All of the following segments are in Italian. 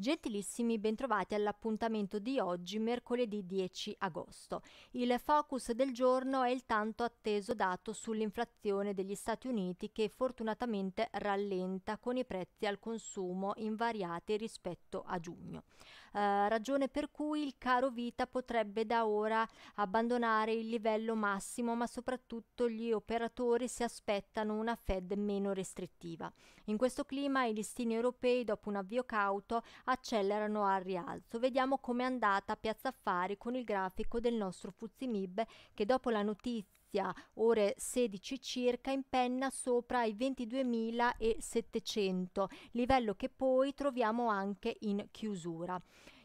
Gentilissimi, bentrovati all'appuntamento di oggi, mercoledì 10 agosto. Il focus del giorno è il tanto atteso dato sull'inflazione degli Stati Uniti che fortunatamente rallenta con i prezzi al consumo invariati rispetto a giugno. Eh, ragione per cui il caro vita potrebbe da ora abbandonare il livello massimo, ma soprattutto gli operatori si aspettano una Fed meno restrittiva. In questo clima i listini europei, dopo un avvio cauto, accelerano al rialzo. Vediamo com'è andata Piazza Affari con il grafico del nostro Fuzimib che dopo la notizia Venezia, ore 16 circa, in penna sopra i 22.700, livello che poi troviamo anche in chiusura.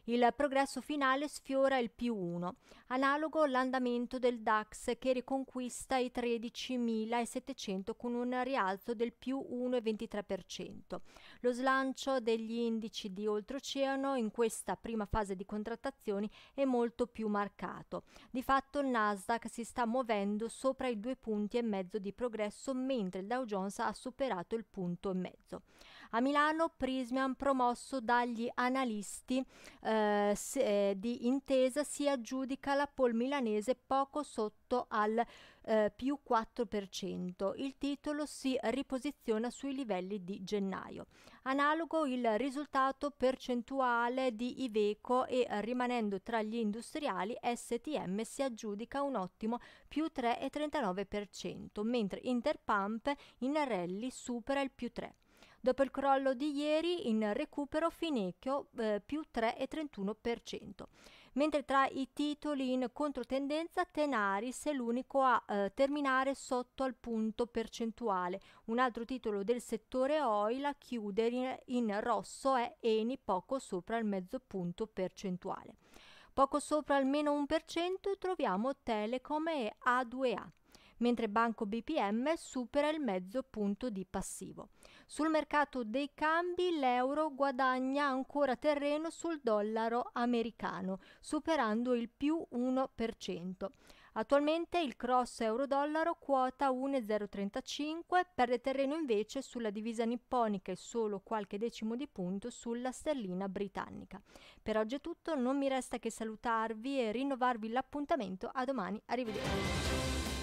Il progresso finale sfiora il più 1, analogo l'andamento del DAX che riconquista i 13.700 con un rialzo del più 1,23%. Lo slancio degli indici di oltreoceano in questa prima fase di contrattazioni è molto più marcato. Di fatto il Nasdaq si sta muovendo sopra i due punti e mezzo di progresso mentre il Dow Jones ha superato il punto e mezzo. A Milano Prismian promosso dagli analisti eh, se, eh, di intesa si aggiudica la pol milanese poco sotto al eh, più 4%. Il titolo si riposiziona sui livelli di gennaio. Analogo il risultato percentuale di Iveco e rimanendo tra gli industriali STM si aggiudica un ottimo più 3,39%, mentre Interpump in rally supera il più 3%. Dopo il crollo di ieri in recupero Finecchio eh, più 3,31%, mentre tra i titoli in controtendenza Tenaris è l'unico a eh, terminare sotto al punto percentuale. Un altro titolo del settore oil a chiudere in, in rosso è Eni poco sopra il mezzo punto percentuale. Poco sopra almeno 1% troviamo Telecom e A2A mentre Banco BPM supera il mezzo punto di passivo. Sul mercato dei cambi l'euro guadagna ancora terreno sul dollaro americano, superando il più 1%. Attualmente il cross euro-dollaro quota 1,035, perde terreno invece sulla divisa nipponica e solo qualche decimo di punto sulla sterlina britannica. Per oggi è tutto, non mi resta che salutarvi e rinnovarvi l'appuntamento a domani. Arrivederci.